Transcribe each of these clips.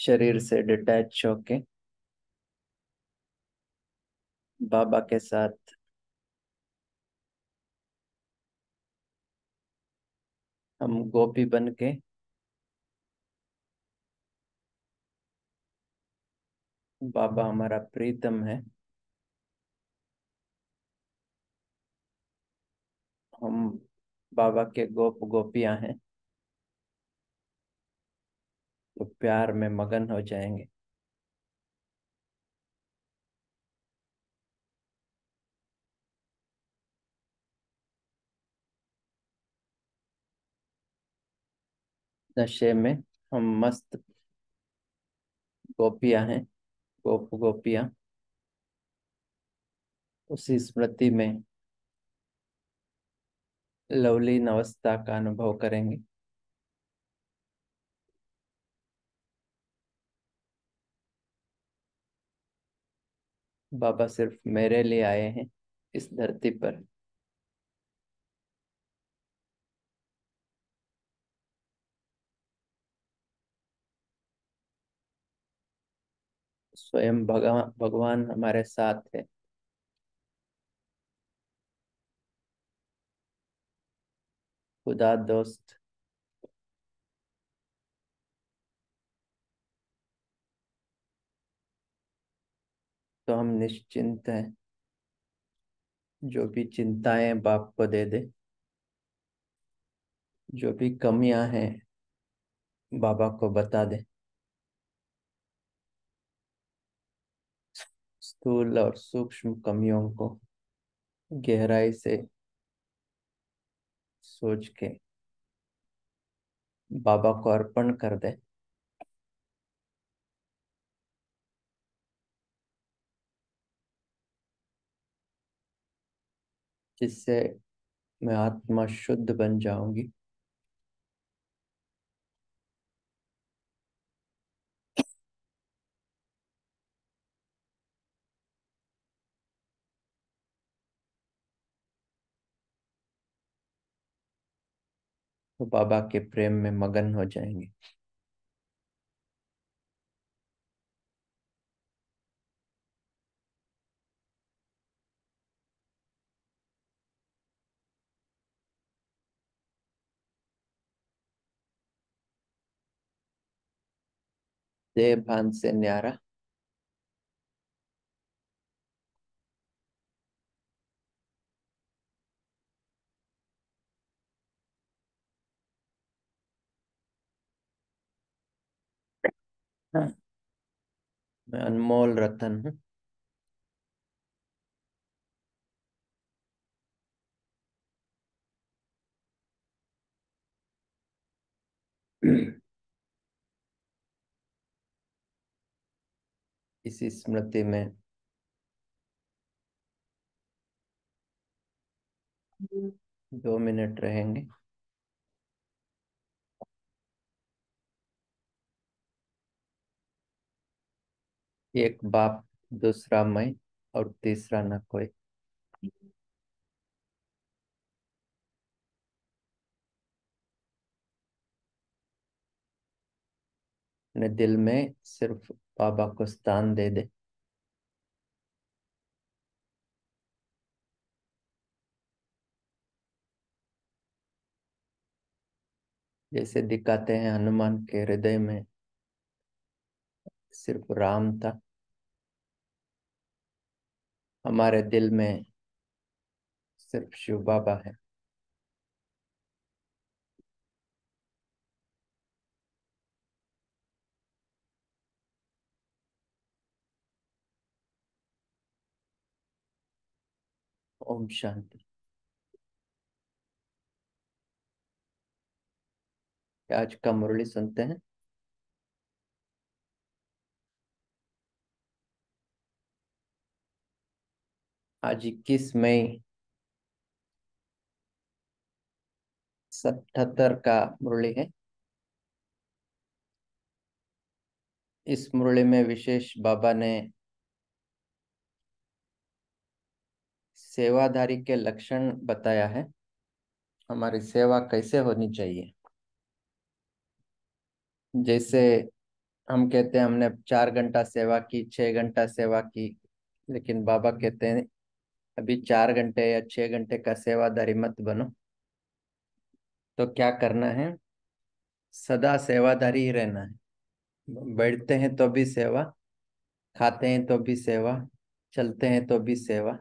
शरीर से डिटैच होके बाबा के साथ हम गोपी बन के बाबा हमारा प्रीतम है हम बाबा के गोप गोपियां हैं तो प्यार में मगन हो जाएंगे नशे में हम मस्त गोपियां हैं गोप गोपियां उसी स्मृति में लवली नवस्था का अनुभव करेंगे बाबा सिर्फ मेरे लिए आए हैं इस धरती पर स्वयं भगवान भगवान हमारे साथ है खुदा दोस्त तो हम निश्चिंत हैं जो भी चिंताएं बाप को दे दे जो भी कमियां हैं बाबा को बता दे स्थूल और सूक्ष्म कमियों को गहराई से सोच के बाबा को अर्पण कर दे जिससे मैं आत्मा शुद्ध बन जाऊंगी तो बाबा के प्रेम में मगन हो जाएंगे जय भान से न्यारा मैं अनमोल रतन हूँ mm इस स्मृति में दो मिनट रहेंगे एक बाप दूसरा मैं और तीसरा न कोई ने दिल में सिर्फ बाबा को स्थान दे दे जैसे दिखाते हैं हनुमान के हृदय में सिर्फ राम था हमारे दिल में सिर्फ शिव बाबा है ओम शांति आज का मुरली सुनते हैं आज इक्कीस मई सतहत्तर का मुरली है इस मुरली में विशेष बाबा ने सेवाधारी के लक्षण बताया है हमारी सेवा कैसे होनी चाहिए जैसे हम कहते हैं हमने चार घंटा सेवा की छः घंटा सेवा की लेकिन बाबा कहते हैं अभी चार घंटे या छः घंटे का सेवाधारी मत बनो तो क्या करना है सदा सेवाधारी ही रहना है बैठते हैं तो भी सेवा खाते हैं तो भी सेवा चलते हैं तो भी सेवा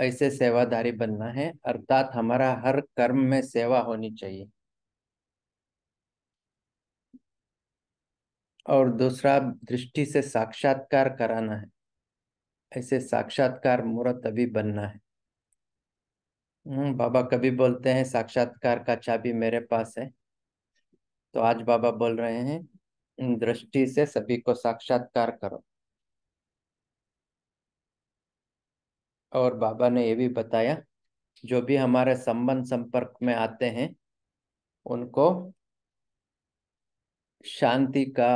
ऐसे सेवाधारी बनना है अर्थात हमारा हर कर्म में सेवा होनी चाहिए और दूसरा दृष्टि से साक्षात्कार कराना है ऐसे साक्षात्कार मूर्त अभी बनना है हम्म, बाबा कभी बोलते हैं साक्षात्कार का चाबी मेरे पास है तो आज बाबा बोल रहे हैं दृष्टि से सभी को साक्षात्कार करो और बाबा ने ये भी बताया जो भी हमारे संबंध संपर्क में आते हैं उनको शांति का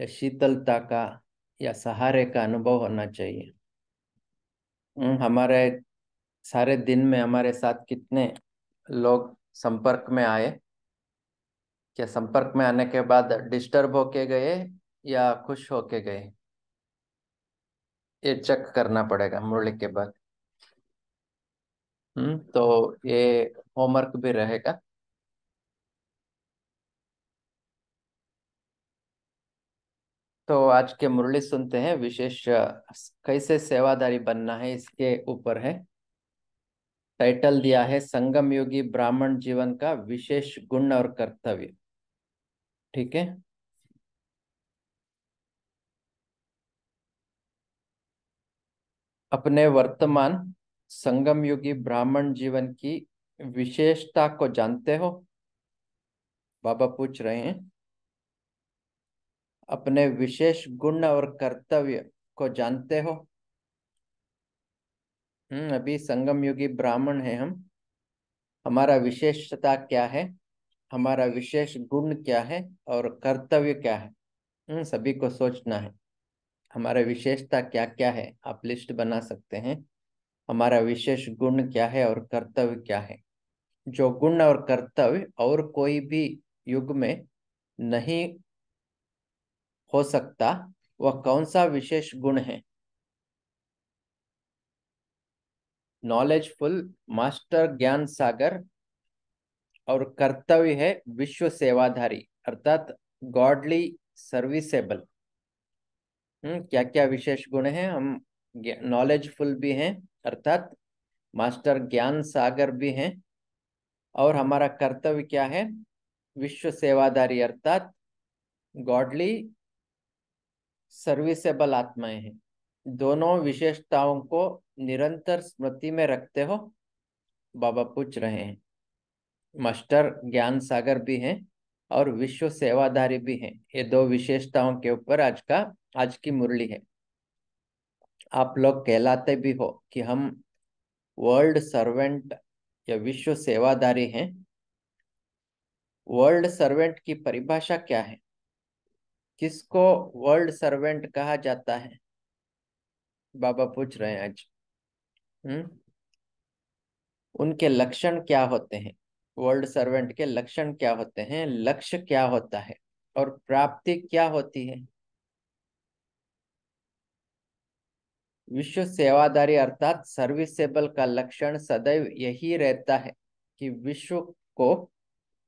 या शीतलता का या सहारे का अनुभव होना चाहिए हमारे सारे दिन में हमारे साथ कितने लोग संपर्क में आए क्या संपर्क में आने के बाद डिस्टर्ब होके गए या खुश होके गए ये चेक करना पड़ेगा मुरली के बाद हम्म तो ये होमवर्क भी रहेगा तो आज के मुरली सुनते हैं विशेष कैसे सेवादारी बनना है इसके ऊपर है टाइटल दिया है संगम योगी ब्राह्मण जीवन का विशेष गुण और कर्तव्य ठीक है अपने वर्तमान संगम युगी ब्राह्मण जीवन की विशेषता को जानते हो बाबा पूछ रहे हैं अपने विशेष गुण और कर्तव्य को जानते हो हम्म अभी संगम युगी ब्राह्मण है हम हमारा विशेषता क्या है हमारा विशेष गुण क्या है और कर्तव्य क्या है हम्म, सभी को सोचना है हमारा विशेषता क्या क्या है आप लिस्ट बना सकते हैं हमारा विशेष गुण क्या है और कर्तव्य क्या है जो गुण और कर्तव्य और कोई भी युग में नहीं हो सकता वह कौन सा विशेष गुण है नॉलेजफुल मास्टर ज्ञान सागर और कर्तव्य है विश्व सेवाधारी अर्थात गॉडली सर्विसेबल हम्म, क्या क्या विशेष गुण हैं हम नॉलेजफुल भी हैं अर्थात मास्टर ज्ञान सागर भी हैं और हमारा कर्तव्य क्या है विश्व सेवादारी अर्थात गॉडली सर्विसेबल आत्माएं हैं दोनों विशेषताओं को निरंतर स्मृति में रखते हो बाबा पूछ रहे हैं मास्टर ज्ञान सागर भी हैं और विश्व सेवाधारी भी हैं ये दो विशेषताओं के ऊपर आज का आज की मुरली है आप लोग कहलाते भी हो कि हम वर्ल्ड सर्वेंट या विश्व सेवादारी हैं वर्ल्ड सर्वेंट की परिभाषा क्या है किसको वर्ल्ड सर्वेंट कहा जाता है बाबा पूछ रहे हैं आज हम्म उनके लक्षण क्या होते हैं वर्ल्ड सर्वेंट के लक्षण क्या होते हैं लक्ष्य क्या होता है और प्राप्ति क्या होती है विश्व सेवादारी अर्थात सर्विसेबल का लक्षण सदैव यही रहता है कि विश्व को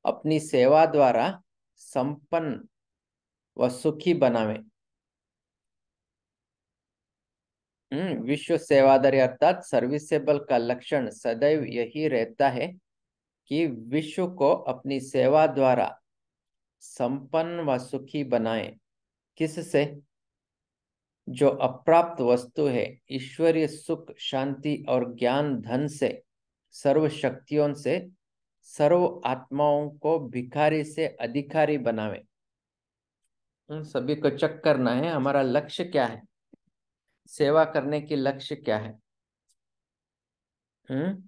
अपनी सेवा द्वारा संपन्न व सुखी बनावे हम्म, विश्व सेवादारी अर्थात सर्विसेबल का लक्षण सदैव यही रहता है कि विश्व को अपनी सेवा द्वारा संपन्न व सुखी बनाए किससे जो अप्राप्त वस्तु है ईश्वरीय सुख शांति और ज्ञान धन से सर्व शक्तियों से सर्व आत्माओं को भिखारी से अधिकारी बनावे सभी को चक करना है हमारा लक्ष्य क्या है सेवा करने की लक्ष्य क्या है हम्म?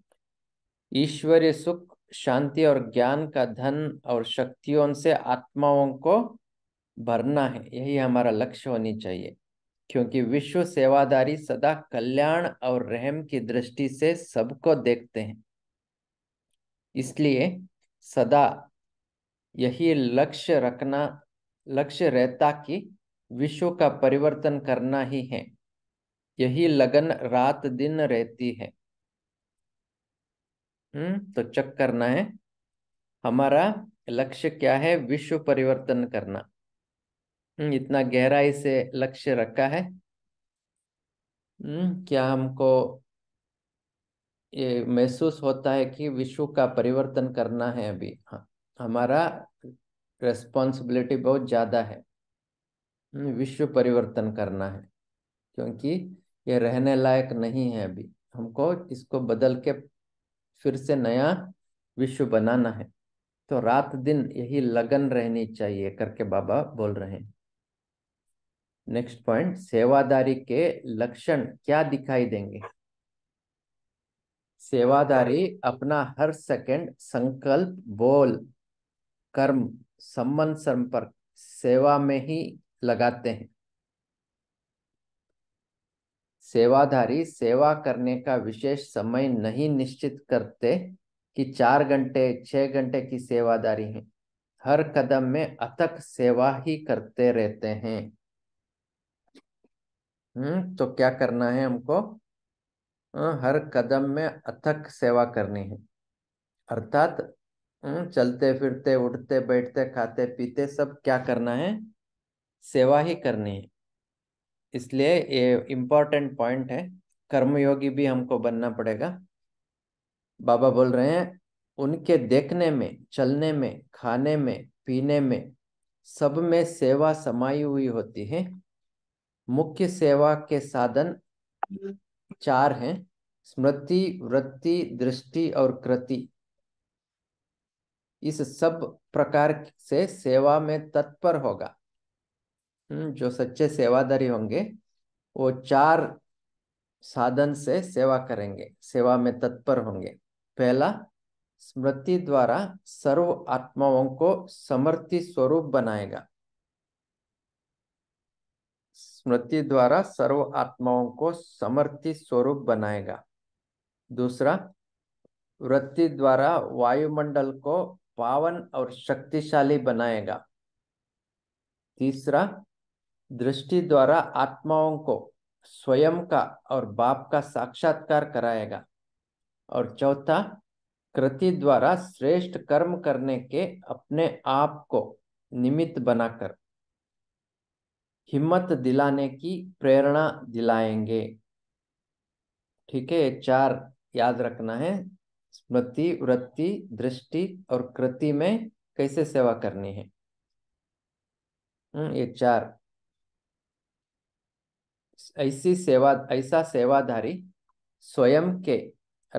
ईश्वरीय सुख शांति और ज्ञान का धन और शक्तियों से आत्माओं को भरना है यही हमारा लक्ष्य होनी चाहिए क्योंकि विश्व सेवादारी सदा कल्याण और रहम की दृष्टि से सबको देखते हैं इसलिए सदा यही लक्ष्य रखना लक्ष्य रहता कि विश्व का परिवर्तन करना ही है यही लगन रात दिन रहती है हम्म तो चेक करना है हमारा लक्ष्य क्या है विश्व परिवर्तन करना हम्म, इतना गहराई से लक्ष्य रखा है हम्म, क्या हमको ये महसूस होता है कि विश्व का परिवर्तन करना है अभी हाँ हमारा रेस्पॉन्सिबिलिटी बहुत ज़्यादा है हम्म, विश्व परिवर्तन करना है क्योंकि ये रहने लायक नहीं है अभी हमको इसको बदल के फिर से नया विश्व बनाना है तो रात दिन यही लगन रहनी चाहिए करके बाबा बोल रहे हैं नेक्स्ट पॉइंट सेवादारी के लक्षण क्या दिखाई देंगे सेवादारी अपना हर सेकंड संकल्प बोल कर्म संबंध संपर्क सेवा में ही लगाते हैं सेवाधारी सेवा करने का विशेष समय नहीं निश्चित करते कि चार घंटे छह घंटे की सेवादारी है हर कदम में अथक सेवा ही करते रहते हैं हम्म तो क्या करना है हमको हर कदम में अथक सेवा करनी है अर्थात चलते फिरते उठते बैठते खाते पीते सब क्या करना है सेवा ही करनी है इसलिए ये इम्पोर्टेंट पॉइंट है कर्मयोगी भी हमको बनना पड़ेगा बाबा बोल रहे हैं उनके देखने में चलने में खाने में पीने में सब में सेवा समाई हुई होती है मुख्य सेवा के साधन चार हैं स्मृति वृत्ति दृष्टि और कृति इस सब प्रकार से सेवा में तत्पर होगा हम्म, जो सच्चे सेवादारी होंगे वो चार साधन से सेवा करेंगे सेवा में तत्पर होंगे पहला स्मृति द्वारा सर्व आत्माओं को समर्थी स्वरूप बनाएगा स्मृति द्वारा सर्व आत्माओं को समर्थित स्वरूप बनाएगा दूसरा वृत्ति द्वारा वायुमंडल को पावन और शक्तिशाली बनाएगा तीसरा दृष्टि द्वारा आत्माओं को स्वयं का और बाप का साक्षात्कार कराएगा और चौथा कृति द्वारा श्रेष्ठ कर्म करने के अपने आप को निमित्त बनाकर हिम्मत दिलाने की प्रेरणा दिलाएंगे ठीक है चार याद रखना है स्मृति वृत्ति दृष्टि और कृति में कैसे सेवा करनी है हम्म, ये चार ऐसी सेवा ऐसा सेवाधारी स्वयं के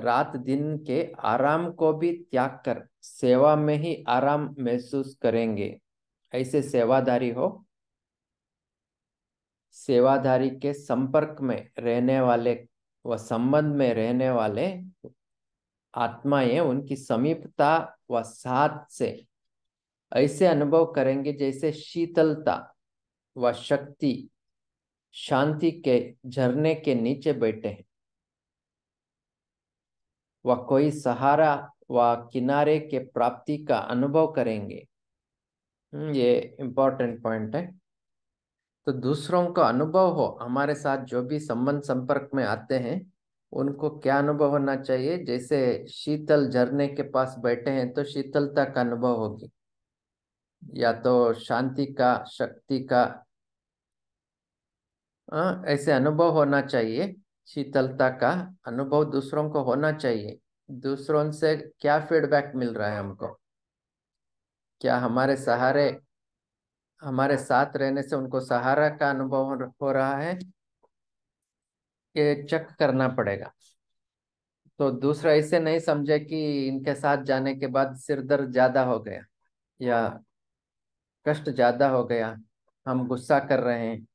रात दिन के आराम को भी त्याग कर सेवा में ही आराम महसूस करेंगे ऐसे सेवाधारी हो सेवाधारी के संपर्क में रहने वाले व संबंध में रहने वाले आत्माएं उनकी समीपता व साथ से ऐसे अनुभव करेंगे जैसे शीतलता व शक्ति शांति के झरने के नीचे बैठे हैं व कोई सहारा व किनारे के प्राप्ति का अनुभव करेंगे हम्म, ये इंपॉर्टेंट पॉइंट है तो दूसरों का अनुभव हो हमारे साथ जो भी संबंध संपर्क में आते हैं उनको क्या अनुभव होना चाहिए जैसे शीतल झरने के पास बैठे हैं तो शीतलता का अनुभव होगी या तो शांति का शक्ति का आ, हाँ, ऐसे अनुभव होना चाहिए शीतलता का अनुभव दूसरों को होना चाहिए दूसरों से क्या फीडबैक मिल रहा है हमको क्या हमारे सहारे हमारे साथ रहने से उनको सहारा का अनुभव हो रहा है कि चेक करना पड़ेगा तो दूसरा इसे नहीं समझे कि इनके साथ जाने के बाद सिर दर्द ज़्यादा हो गया या कष्ट ज़्यादा हो गया हम गुस्सा कर रहे हैं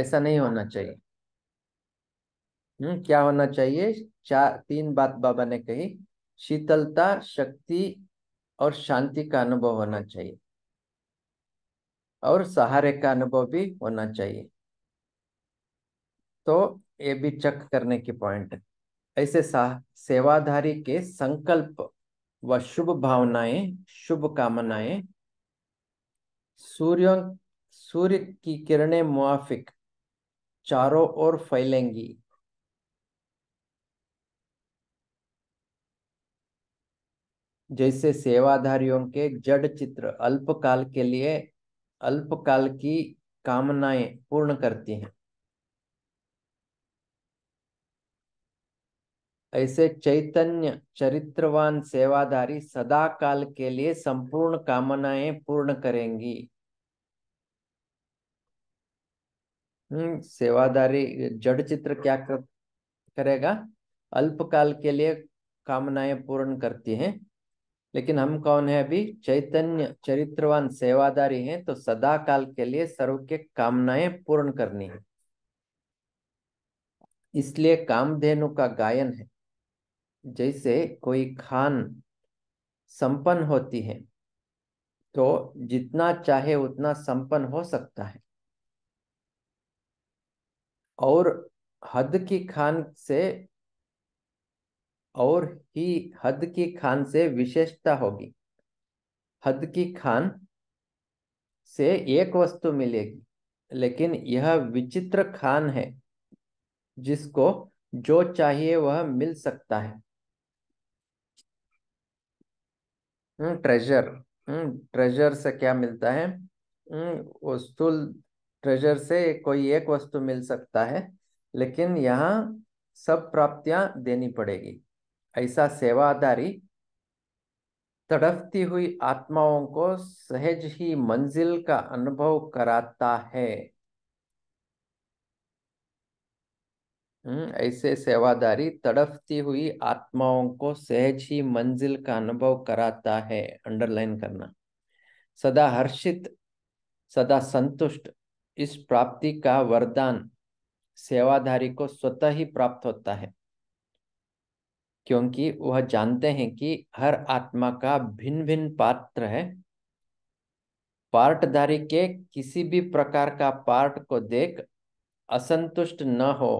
ऐसा नहीं होना चाहिए हम्म क्या होना चाहिए चार तीन बात बाबा ने कही शीतलता शक्ति और शांति का अनुभव होना चाहिए और सहारे का अनुभव भी होना चाहिए तो ये भी चेक करने की पॉइंट ऐसे सेवाधारी के संकल्प व शुभ भावनाएं शुभ कामनाएं सूर्य सूर्य की किरणें मुआफिक चारों ओर फैलेंगी जैसे सेवाधारियों के जड़ चित्र अल्पकाल के लिए अल्पकाल की कामनाएं पूर्ण करती हैं ऐसे चैतन्य चरित्रवान सेवाधारी सदा काल के लिए संपूर्ण कामनाएं पूर्ण करेंगी हम्म सेवाधारी जड़ चित्र क्या कर, करेगा अल्पकाल के लिए कामनाएं पूर्ण करती हैं लेकिन हम कौन है अभी चैतन्य चरित्रवान सेवादारी हैं तो सदा काल के लिए सर्व के कामनाएं पूर्ण करनी है इसलिए कामधेनु का गायन है जैसे कोई खान संपन्न होती है तो जितना चाहे उतना संपन्न हो सकता है और हद की खान से और ही हद की खान से विशेषता होगी हद की खान से एक वस्तु मिलेगी लेकिन यह विचित्र खान है जिसको जो चाहिए वह मिल सकता है हम्म, ट्रेजर हम्म, ट्रेजर से क्या मिलता है हम्म, वस्तु ट्रेजर से कोई एक वस्तु मिल सकता है लेकिन यहाँ सब प्राप्तियां देनी पड़ेगी ऐसा सेवादारी तड़पती हुई आत्माओं को सहज ही मंजिल का अनुभव कराता है हम्म, ऐसे सेवादारी तड़पती हुई आत्माओं को सहज ही मंजिल का अनुभव कराता है अंडरलाइन करना सदा हर्षित सदा संतुष्ट इस प्राप्ति का वरदान सेवाधारी को स्वतः ही प्राप्त होता है क्योंकि वह जानते हैं कि हर आत्मा का भिन्न भिन्न पात्र है पार्टधारी के किसी भी प्रकार का पार्ट को देख असंतुष्ट न हो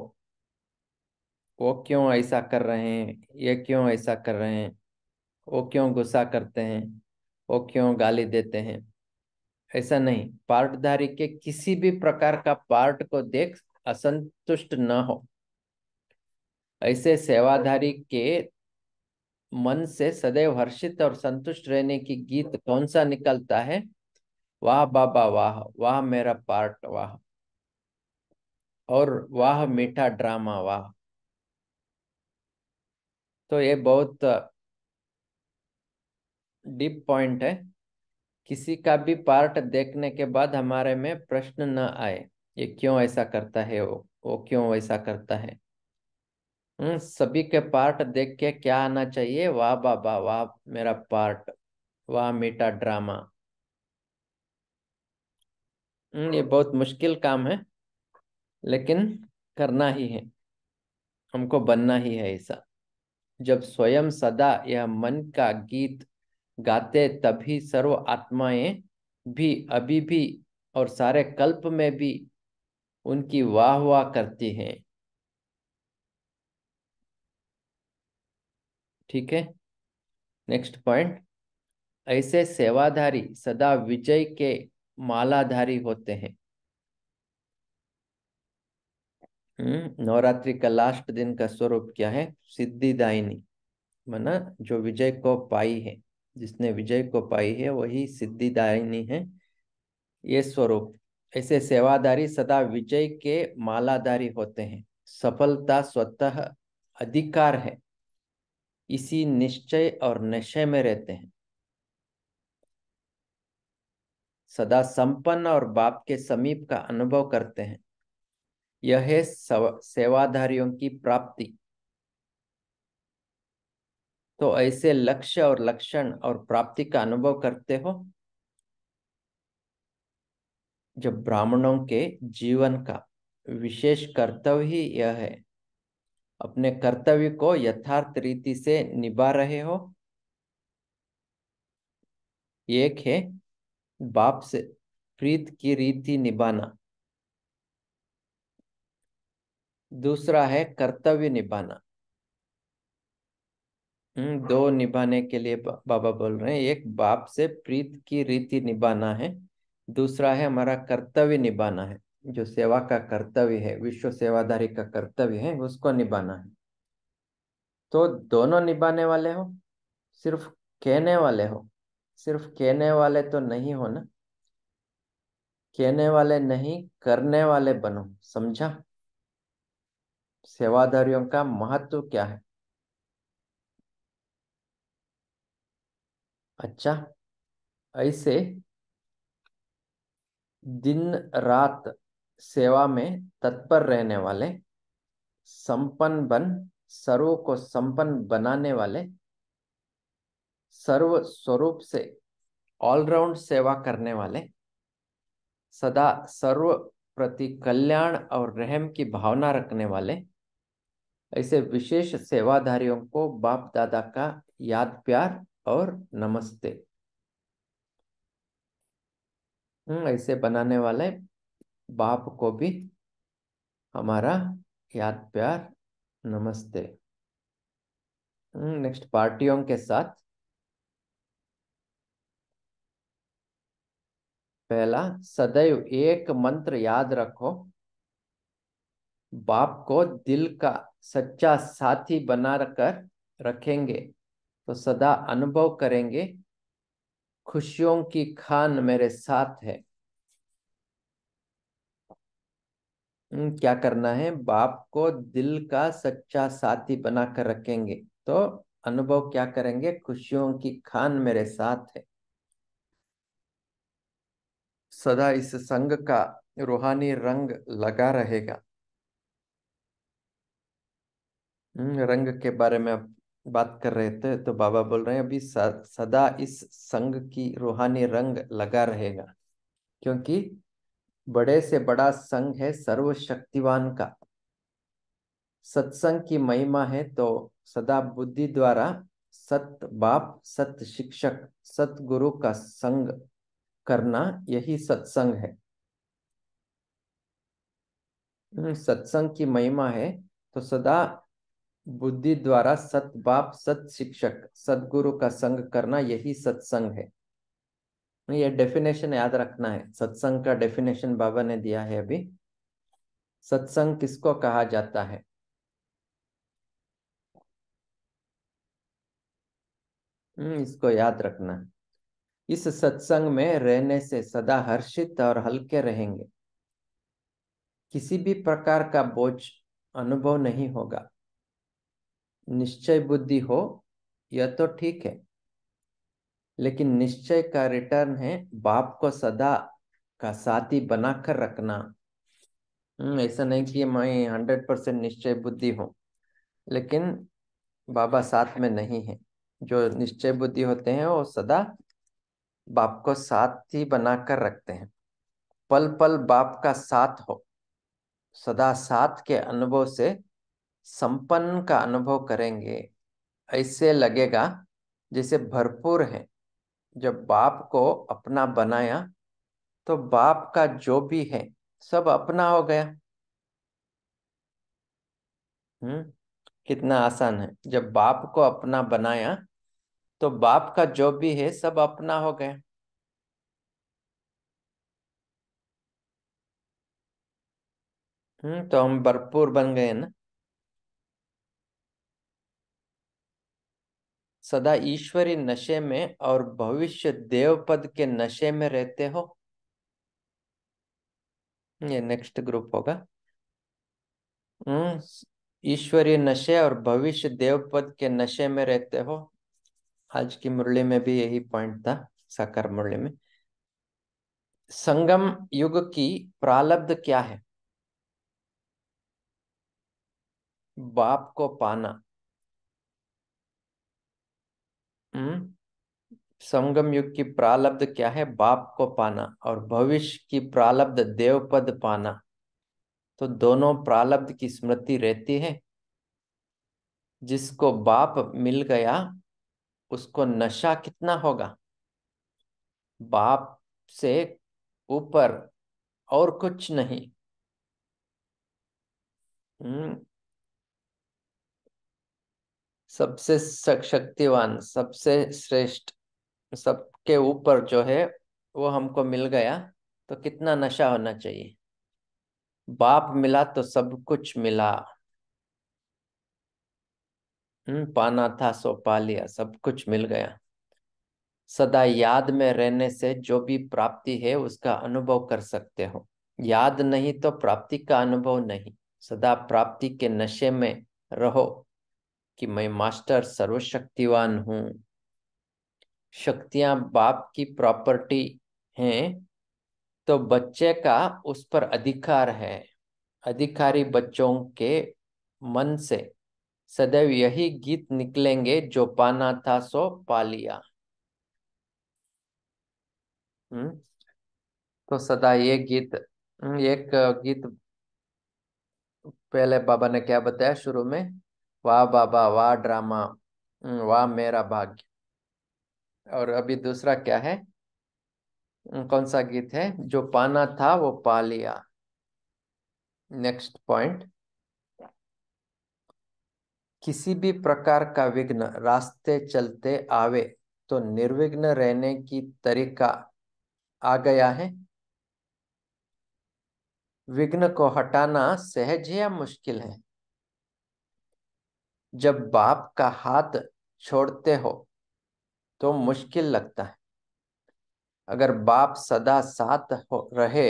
वो क्यों ऐसा कर रहे हैं ये क्यों ऐसा कर रहे हैं वो क्यों गुस्सा करते हैं वो क्यों गाली देते हैं ऐसा नहीं पार्टधारी के किसी भी प्रकार का पार्ट को देख असंतुष्ट न हो ऐसे हाँ। सेवाधारी के मन से सदैव हर्षित और संतुष्ट रहने की गीत कौन सा निकलता है वाह बाबा वाह वाह मेरा पार्ट वाह और वाह मीठा ड्रामा वाह तो ये बहुत डीप पॉइंट है किसी का भी पार्ट देखने के बाद हमारे में प्रश्न न आए ये क्यों ऐसा करता है वो वो क्यों ऐसा करता है हम्म, सभी के पार्ट देख के क्या आना चाहिए वाह बाबा वाह मेरा पार्ट वाह मीठा ड्रामा हम्म, ये बहुत मुश्किल काम है लेकिन करना ही है हमको बनना ही है ऐसा जब स्वयं सदा यह मन का गीत गाते तभी सर्व आत्माएं भी अभी भी और सारे कल्प में भी उनकी वाह वाह करती हैं ठीक है नेक्स्ट पॉइंट ऐसे सेवाधारी सदा विजय के मालाधारी होते हैं हम्म, नवरात्रि का लास्ट दिन का स्वरूप क्या है सिद्धिदायिनी मना जो विजय को पाई है जिसने विजय को पाई है वही सिद्धिदायिनी है ये स्वरूप ऐसे सेवाधारी सदा विजय के मालाधारी होते हैं सफलता स्वतः अधिकार है इसी निश्चय और नशे में रहते हैं सदा संपन्न और बाप के समीप का अनुभव करते हैं यह है सेवाधारियों की प्राप्ति तो ऐसे लक्ष्य और लक्षण और प्राप्ति का अनुभव करते हो जो ब्राह्मणों के जीवन का विशेष कर्तव्य ही यह है अपने कर्तव्य को यथार्थ रीति से निभा रहे हो एक है बाप से प्रीत की रीति निभाना दूसरा है कर्तव्य निभाना हम्म, दो निभाने के लिए बाबा बोल रहे हैं एक बाप से प्रीत की रीति निभाना है दूसरा है हमारा कर्तव्य निभाना है जो सेवा का कर्तव्य है विश्व सेवाधारी का कर्तव्य है उसको निभाना है तो दोनों निभाने वाले हो सिर्फ कहने वाले हो सिर्फ कहने वाले तो नहीं हो ना कहने वाले नहीं करने वाले बनो समझा सेवाधारियों का महत्व क्या है अच्छा ऐसे दिन रात सेवा में तत्पर रहने वाले संपन्न बन सर्व को संपन्न बनाने वाले सर्व स्वरूप से ऑलराउंड सेवा करने वाले सदा सर्व प्रति कल्याण और रहम की भावना रखने वाले ऐसे विशेष सेवाधारियों को बाप दादा का याद प्यार और नमस्ते हम्म, ऐसे बनाने वाले बाप को भी हमारा याद प्यार नमस्ते नेक्स्ट हम्म, पार्टियों के साथ पहला सदैव एक मंत्र याद रखो बाप को दिल का सच्चा साथी बना कर रखेंगे तो सदा अनुभव करेंगे खुशियों की खान मेरे साथ है क्या करना है बाप को दिल का सच्चा साथी बनाकर रखेंगे तो अनुभव क्या करेंगे खुशियों की खान मेरे साथ है सदा इस संग का रूहानी रंग लगा रहेगा रंग के बारे में बात कर रहे थे तो बाबा बोल रहे हैं अभी सदा इस संग की रूहानी रंग लगा रहेगा क्योंकि बड़े से बड़ा संघ है सर्वशक्तिवान का सत्संग की महिमा है तो सदा बुद्धि द्वारा सत बाप सत शिक्षक सत गुरु का संग करना यही सत्संग है हम्म, सत्संग की महिमा है तो सदा बुद्धि द्वारा सत बाप सत शिक्षक सदगुरु का संग करना यही सत्संग है ये डेफिनेशन याद रखना है सत्संग का डेफिनेशन बाबा ने दिया है अभी सत्संग किसको कहा जाता है हम्म, इसको याद रखना इस सत्संग में रहने से सदा हर्षित और हल्के रहेंगे किसी भी प्रकार का बोझ अनुभव नहीं होगा निश्चय बुद्धि हो यह तो ठीक है लेकिन निश्चय का रिटर्न है बाप को सदा का साथी बनाकर रखना हम्म, ऐसा नहीं कि मैं हंड्रेड परसेंट निश्चय बुद्धि हूँ लेकिन बाबा साथ में नहीं है जो निश्चय बुद्धि होते हैं वो सदा बाप को साथ ही बनाकर रखते हैं पल पल बाप का साथ हो सदा साथ के अनुभव से संपन्न का अनुभव करेंगे ऐसे लगेगा जैसे भरपूर है जब बाप को अपना बनाया तो बाप का जो भी है सब अपना हो गया हम्म कितना आसान है जब बाप को अपना बनाया तो बाप का जो भी है सब अपना हो गया हम्म तो हम भरपूर बन गए ना सदा ईश्वरी नशे में और भविष्य देवपद के नशे में रहते हो ये नेक्स्ट ग्रुप होगा हम्म, ईश्वरी नशे और भविष्य देवपद के नशे में रहते हो आज की मुरली में भी यही पॉइंट था साकार मुरली में संगम युग की प्रालब्ध क्या है बाप को पाना हम्म। संगम युग की प्रालब्ध क्या है बाप को पाना और भविष्य की प्रालब्ध देवपद पाना तो दोनों प्रालब्ध की स्मृति रहती है जिसको बाप मिल गया उसको नशा कितना होगा बाप से ऊपर और कुछ नहीं हम्म। सबसे शक्तिवान सबसे श्रेष्ठ सबके ऊपर जो है वो हमको मिल गया तो कितना नशा होना चाहिए बाप मिला तो सब कुछ मिला हम्म, पाना था सो पा लिया सब कुछ मिल गया सदा याद में रहने से जो भी प्राप्ति है उसका अनुभव कर सकते हो याद नहीं तो प्राप्ति का अनुभव नहीं सदा प्राप्ति के नशे में रहो कि मैं मास्टर सर्वशक्तिवान हूं शक्तियां बाप की प्रॉपर्टी हैं तो बच्चे का उस पर अधिकार है अधिकारी बच्चों के मन से सदैव यही गीत निकलेंगे जो पाना था सो पा लिया हम्म, तो सदा ये गीत हम्म, एक गीत पहले बाबा ने क्या बताया शुरू में वाह बाबा वाह ड्रामा हम्म, वाह मेरा भाग्य और अभी दूसरा क्या है हम्म, कौन सा गीत है जो पाना था वो पा लिया नेक्स्ट पॉइंट किसी भी प्रकार का विघ्न रास्ते चलते आवे तो निर्विघ्न रहने की तरीका आ गया है विघ्न को हटाना सहज है या मुश्किल है जब बाप का हाथ छोड़ते हो तो मुश्किल लगता है अगर बाप सदा साथ हो रहे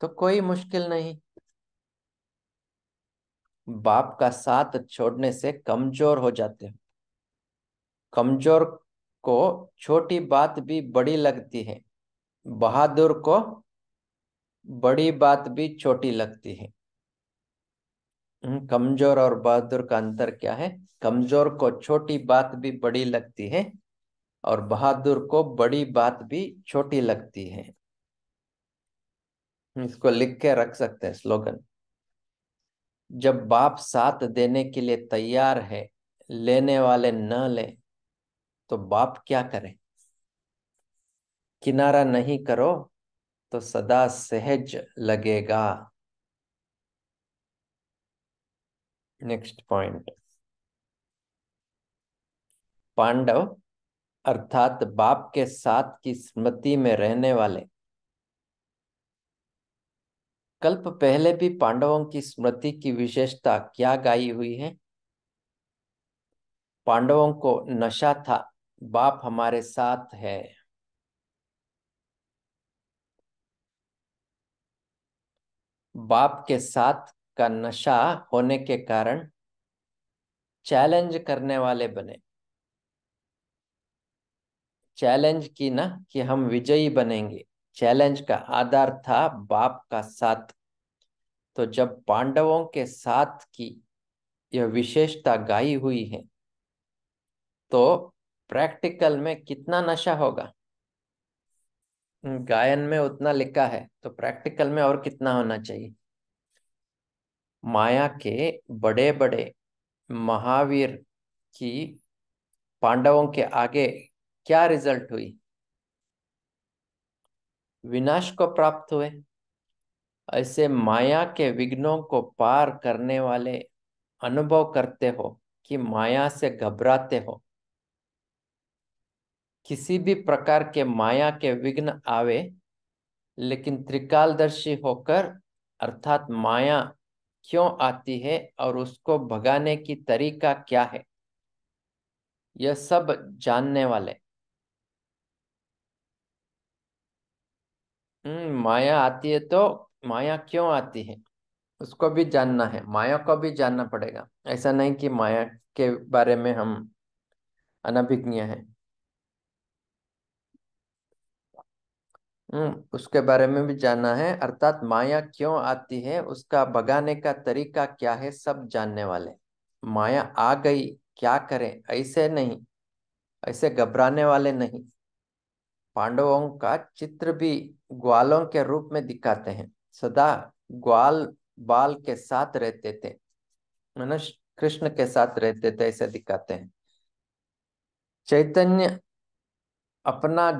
तो कोई मुश्किल नहीं बाप का साथ छोड़ने से कमजोर हो जाते हो कमजोर को छोटी बात भी बड़ी लगती है बहादुर को बड़ी बात भी छोटी लगती है हम्म, कमजोर और बहादुर का अंतर क्या है कमजोर को छोटी बात भी बड़ी लगती है और बहादुर को बड़ी बात भी छोटी लगती है इसको लिख के रख सकते हैं स्लोगन जब बाप साथ देने के लिए तैयार है लेने वाले न ले तो बाप क्या करे किनारा नहीं करो तो सदा सहज लगेगा नेक्स्ट पॉइंट पांडव अर्थात बाप के साथ की स्मृति में रहने वाले कल्प पहले भी पांडवों की स्मृति की विशेषता क्या गाई हुई है पांडवों को नशा था बाप हमारे साथ है बाप के साथ का नशा होने के कारण चैलेंज करने वाले बने चैलेंज की ना कि हम विजयी बनेंगे चैलेंज का आधार था बाप का साथ तो जब पांडवों के साथ की यह विशेषता गाई हुई है तो प्रैक्टिकल में कितना नशा होगा गायन में उतना लिखा है तो प्रैक्टिकल में और कितना होना चाहिए माया के बड़े बड़े महावीर की पांडवों के आगे क्या रिजल्ट हुई विनाश को प्राप्त हुए ऐसे माया के विघ्नों को पार करने वाले अनुभव करते हो कि माया से घबराते हो किसी भी प्रकार के माया के विघ्न आवे लेकिन त्रिकालदर्शी होकर अर्थात माया क्यों आती है और उसको भगाने की तरीका क्या है यह सब जानने वाले हम्म, माया आती है तो माया क्यों आती है उसको भी जानना है माया को भी जानना पड़ेगा ऐसा नहीं कि माया के बारे में हम अनभिज्ञ हैं हम्म, उसके बारे में भी जानना है अर्थात माया क्यों आती है उसका भगाने का तरीका क्या है सब जानने वाले माया आ गई क्या करें ऐसे नहीं ऐसे घबराने वाले नहीं पांडवों का चित्र भी ग्वालों के रूप में दिखाते हैं सदा ग्वाल बाल के साथ रहते थे मनुष्य कृष्ण के साथ रहते थे ऐसे दिखाते हैं चैतन्य अपना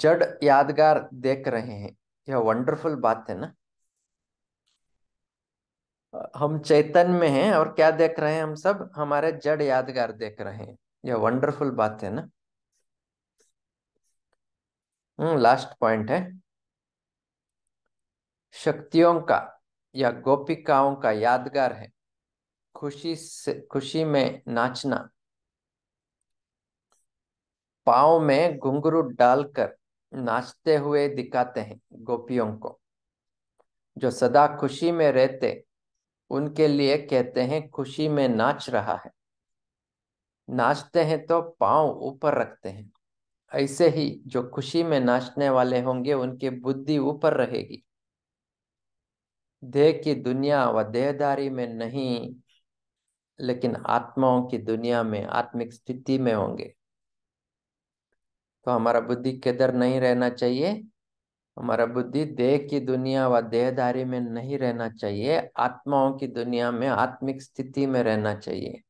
जड़ यादगार देख रहे हैं यह वंडरफुल बात है ना हम चैतन में हैं और क्या देख रहे हैं हम सब हमारे जड़ यादगार देख रहे हैं यह वंडरफुल बात है ना हम्म लास्ट पॉइंट है शक्तियों का या गोपिकाओं का यादगार है खुशी से खुशी में नाचना पाओ में घुंघरू डालकर नाचते हुए दिखाते हैं गोपियों को जो सदा खुशी में रहते उनके लिए कहते हैं खुशी में नाच रहा है नाचते हैं तो पांव ऊपर रखते हैं ऐसे ही जो खुशी में नाचने वाले होंगे उनकी बुद्धि ऊपर रहेगी देह की दुनिया व देहदारी में नहीं लेकिन आत्माओं की दुनिया में आत्मिक स्थिति में होंगे तो हमारा बुद्धि किधर नहीं रहना चाहिए हमारा बुद्धि देह की दुनिया व देहधारी में नहीं रहना चाहिए आत्माओं की दुनिया में आत्मिक स्थिति में रहना चाहिए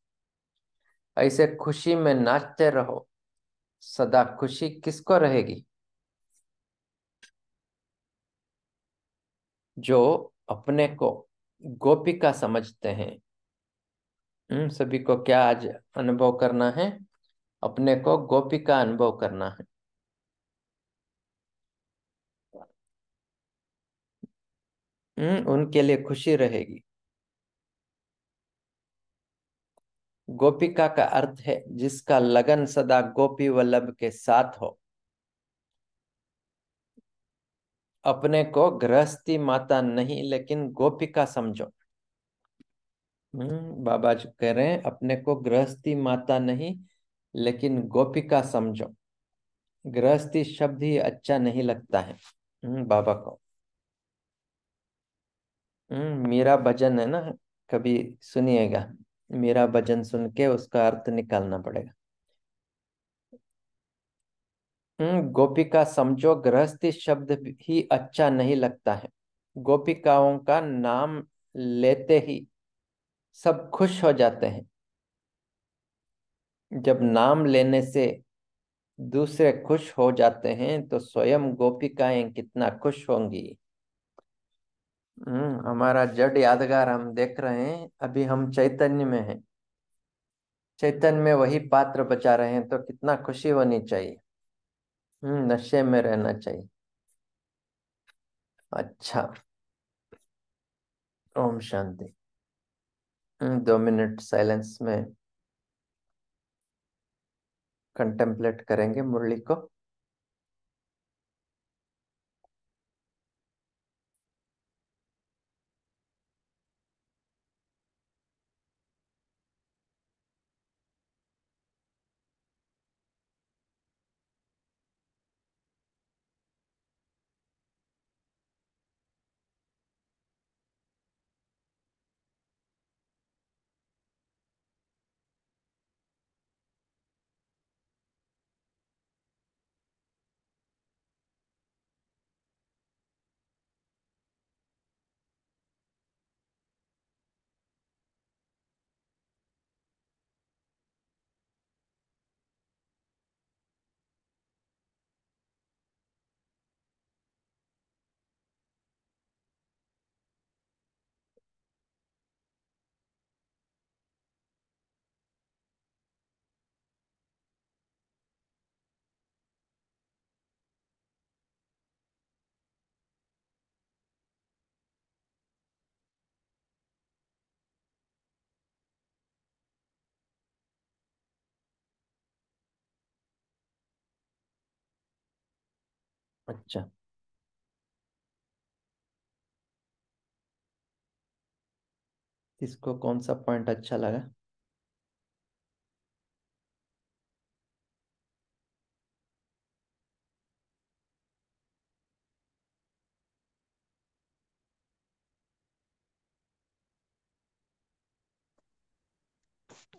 ऐसे खुशी में नाचते रहो सदा खुशी किसको रहेगी जो अपने को गोपिका समझते हैं सभी को क्या आज अनुभव करना है अपने को गोपी का अनुभव करना है हम्म, उनके लिए खुशी रहेगी गोपिका का अर्थ है जिसका लगन सदा गोपी वल्लभ के साथ हो अपने को गृहस्थी माता नहीं लेकिन गोपिका समझो हम्म, बाबा जी कह रहे हैं अपने को गृहस्थी माता नहीं लेकिन गोपिका समझो गृहस्थी शब्द ही अच्छा नहीं लगता है हम्म, बाबा को मेरा हम्म, भजन है ना कभी सुनिएगा मेरा भजन सुन के उसका अर्थ निकालना पड़ेगा हम्म, गोपिका समझो गृहस्थी शब्द ही अच्छा नहीं लगता है गोपिकाओं का नाम लेते ही सब खुश हो जाते हैं जब नाम लेने से दूसरे खुश हो जाते हैं तो स्वयं गोपिकाएं कितना खुश होंगी हम्म हमारा जड़ यादगार हम देख रहे हैं अभी हम चैतन्य में हैं चैतन्य में वही पात्र बचा रहे हैं तो कितना खुशी होनी चाहिए हम्म नशे में रहना चाहिए अच्छा ओम शांति हम्म, दो मिनट साइलेंस में कंटेम्पलेट करेंगे मुरली को अच्छा किसको कौन सा पॉइंट अच्छा लगा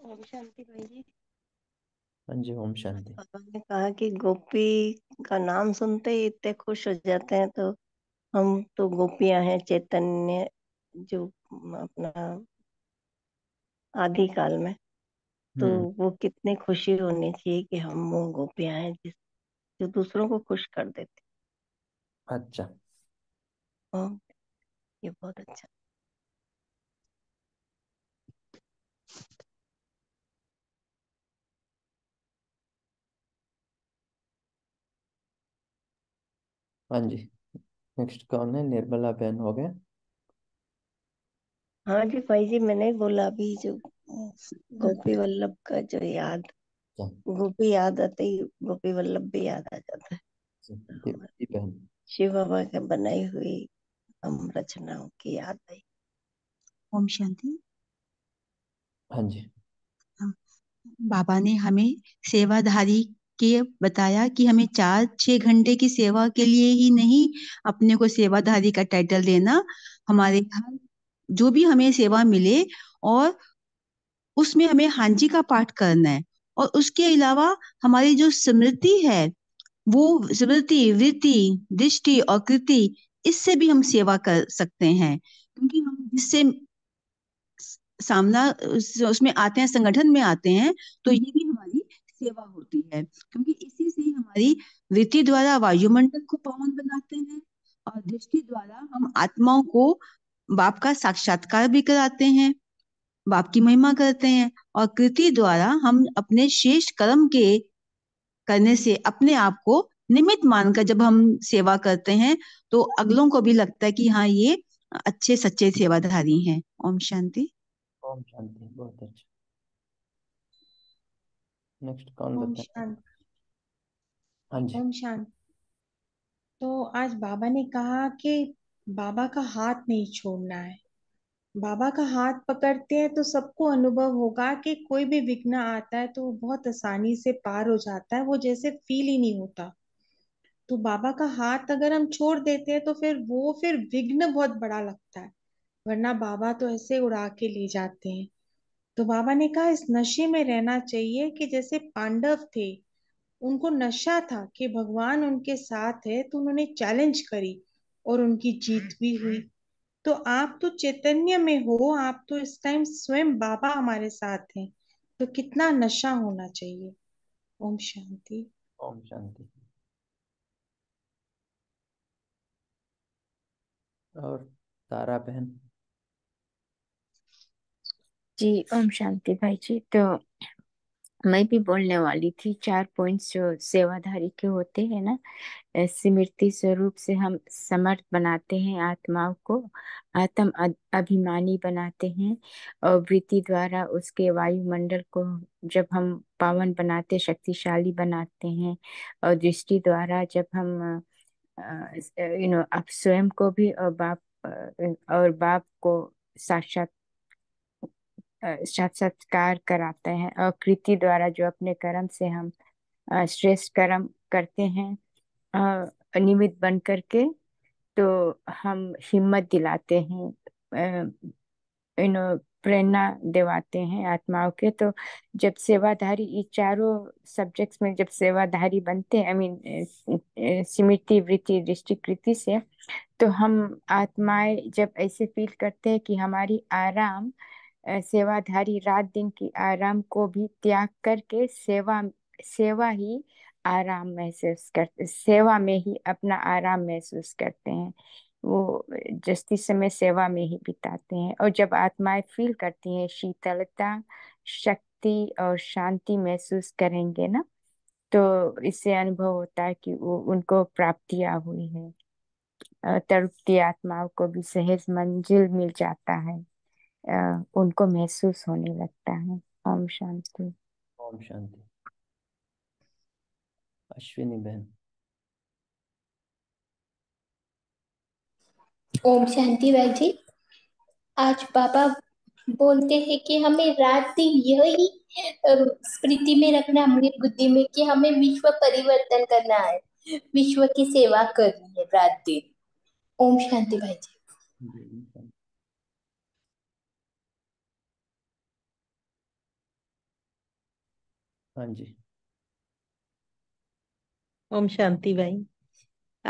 ओम शांति भाई जी हाँ जी ओम शांति ने कहा कि गोपी का नाम सुनते ही इतने खुश हो जाते हैं तो हम तो गोपियां हैं चैतन्य जो अपना आदि काल में तो हम्म। वो कितनी खुशी होनी चाहिए कि हम वो गोपियां हैं जिस जो दूसरों को खुश कर देते अच्छा ओ, ये बहुत अच्छा हाँ जी नेक्स्ट कौन है निर्मला बहन हो गए हाँ जी भाई जी मैंने बोला अभी जो गोपी वल्लभ का जो याद अच्छा। गोपी याद आते ही गोपी वल्लभ भी याद आ जाता है अच्छा, शिव बाबा के बनाई हुई हम रचनाओं की याद आई ओम शांति हाँ जी बाबा ने हमें सेवाधारी के बताया कि हमें चार छह घंटे की सेवा के लिए ही नहीं अपने को सेवाधारी का टाइटल देना हमारे जो भी हमें सेवा मिले और उसमें हमें हांजी का पाठ करना है और उसके अलावा हमारी जो स्मृति है वो स्मृति वृत्ति दृष्टि और कृति इससे भी हम सेवा कर सकते हैं क्योंकि हम जिससे सामना उसमें आते हैं संगठन में आते हैं तो हम्म। ये भी सेवा होती है क्योंकि इसी से हमारी वृत्ति द्वारा वायुमंडल को पवन बनाते हैं और दृष्टि द्वारा हम आत्माओं को बाप का साक्षात्कार भी कराते हैं बाप की महिमा करते हैं और कृति द्वारा हम अपने शेष कर्म के करने से अपने आप को निमित मानकर जब हम सेवा करते हैं तो अगलों को भी लगता है कि हाँ ये अच्छे सच्चे सेवाधारी हैं ओम शांति ओम शांति बहुत अच्छा नेक्स्ट कौन ओम बताए हाँ जी ओम शांत तो आज बाबा ने कहा कि बाबा का हाथ नहीं छोड़ना है बाबा का हाथ पकड़ते हैं तो सबको अनुभव होगा कि कोई भी विघ्न आता है तो वो बहुत आसानी से पार हो जाता है वो जैसे फील ही नहीं होता तो बाबा का हाथ अगर हम छोड़ देते हैं तो फिर वो फिर विघ्न बहुत बड़ा लगता है वरना बाबा तो ऐसे उड़ा के ले जाते हैं तो बाबा ने कहा इस नशे में रहना चाहिए कि जैसे पांडव थे उनको नशा था कि भगवान उनके साथ है तो उन्होंने चैलेंज करी और उनकी जीत भी हुई तो आप तो चैतन्य में हो आप तो इस टाइम स्वयं बाबा हमारे साथ हैं तो कितना नशा होना चाहिए ओम शांति ओम शांति और तारा बहन जी ओम शांति भाई जी तो मैं भी बोलने वाली थी चार पॉइंट्स जो सेवाधारी के होते हैं ना स्मृति स्वरूप से हम समर्थ बनाते हैं आत्माओं को आत्म अभिमानी बनाते हैं और वृत्ति द्वारा उसके वायुमंडल को जब हम पावन बनाते शक्तिशाली बनाते हैं और दृष्टि द्वारा जब हम यू नो आप स्वयं को भी और बाप और बाप को साक्षात साथ सत्कार कराते हैं और कृति द्वारा जो अपने कर्म से हम श्रेष्ठ कर्म करते हैं निमित बन करके तो हम हिम्मत दिलाते हैं यू नो प्रेरणा दिवाते हैं आत्माओं के तो जब सेवाधारी ये चारों सब्जेक्ट्स में जब सेवाधारी बनते हैं आई मीन स्मृति वृत्ति दृष्टिकृति से तो हम आत्माएं जब ऐसे फील करते हैं कि हमारी आराम सेवाधारी रात दिन की आराम को भी त्याग करके सेवा सेवा ही आराम महसूस करते सेवा में ही अपना आराम महसूस करते हैं वो जस्ती समय सेवा में ही बिताते हैं और जब आत्माएं फील करती हैं शीतलता शक्ति और शांति महसूस करेंगे ना तो इससे अनुभव होता है कि वो उनको प्राप्तियां हुई है तड़पती आत्माओं को भी सहज मंजिल मिल जाता है उनको महसूस होने लगता है ओम शांति ओम शांति अश्विनी बहन ओम शांति भाई जी आज बाबा बोलते हैं कि हमें रात दिन यही स्मृति में रखना हमारी बुद्धि में कि हमें विश्व परिवर्तन करना है विश्व की सेवा करनी है रात दिन ओम शांति भाई जी हाँ जी ओम शांति भाई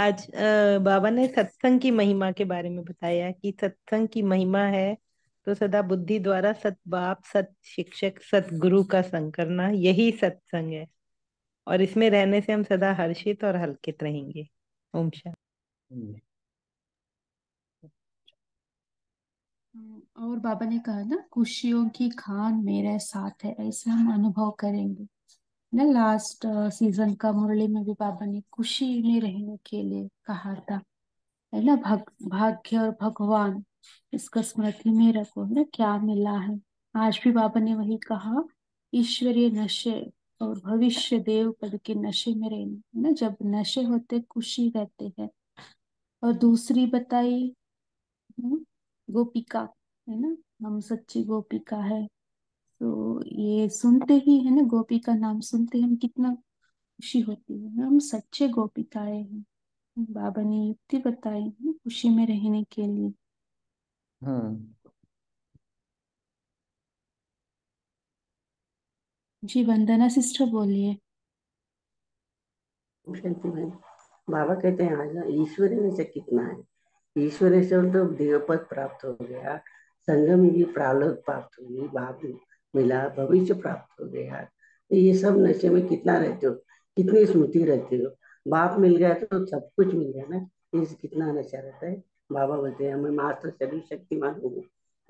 आज आ, बाबा ने सत्संग की महिमा के बारे में बताया कि सत्संग की महिमा है तो सदा बुद्धि द्वारा सत बाप सत शिक्षक सत गुरु का संग करना यही सत्संग है और इसमें रहने से हम सदा हर्षित और हल्कित रहेंगे ओम शांति और बाबा ने कहा ना खुशियों की खान मेरे साथ है ऐसा हम अनुभव करेंगे ना लास्ट सीजन का मुरली में भी बाबा ने खुशी में रहने के लिए कहा था है ना भग भाग्य और भगवान इसका स्मृति में रखो है ना क्या मिला है आज भी बाबा ने वही कहा ईश्वरीय नशे और भविष्य देव पद के नशे में रहने है ना जब नशे होते खुशी रहते हैं और दूसरी बताई गोपिका है ना हम सच्ची गोपिका है तो ये सुनते ही है ना गोपी का नाम सुनते ही हम कितना खुशी होती है हम सच्चे गोपिकाएं हैं बाबा ने युक्ति बताई है खुशी में रहने के लिए हाँ। जी वंदना सिस्टर बोलिए बाबा कहते हैं आज ईश्वर में से कितना है ईश्वर से तो देवपद प्राप्त हो गया संगम भी प्रालोक प्राप्त हुई बाबी मिला भविष्य प्राप्त हो गया तो ये सब नशे में कितना रहते हो कितनी स्मृति रहती हो बाप मिल गया तो सब कुछ मिल गया ना इस कितना नशा रहता है बाबा बताए हमें मास्टर शरीर शक्तिमान हूँ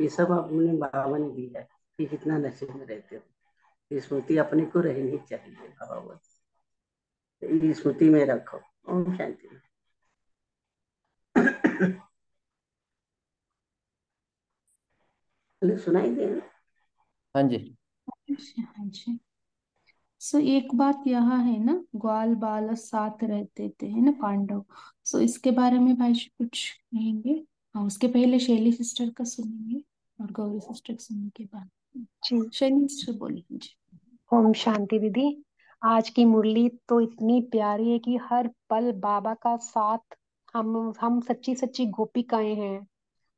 ये सब अपने बाबा ने दिया है कि कितना नशे में रहते हो ये स्मृति अपने को रहनी चाहिए बाबा बोलते स्मृति में रखो ओम शांति सुनाई दे हाँ जी हाँ जी सो एक बात यह है ना ग्वाल बाल साथ रहते थे है ना पांडव सो इसके बारे में भाई जी कुछ कहेंगे हाँ उसके पहले शैली सिस्टर का सुनेंगे और गौरी सिस्टर सुनने के बाद जी शैली सिस्टर बोली जी ओम शांति दीदी आज की मुरली तो इतनी प्यारी है कि हर पल बाबा का साथ हम हम सच्ची सच्ची गोपिकाएं हैं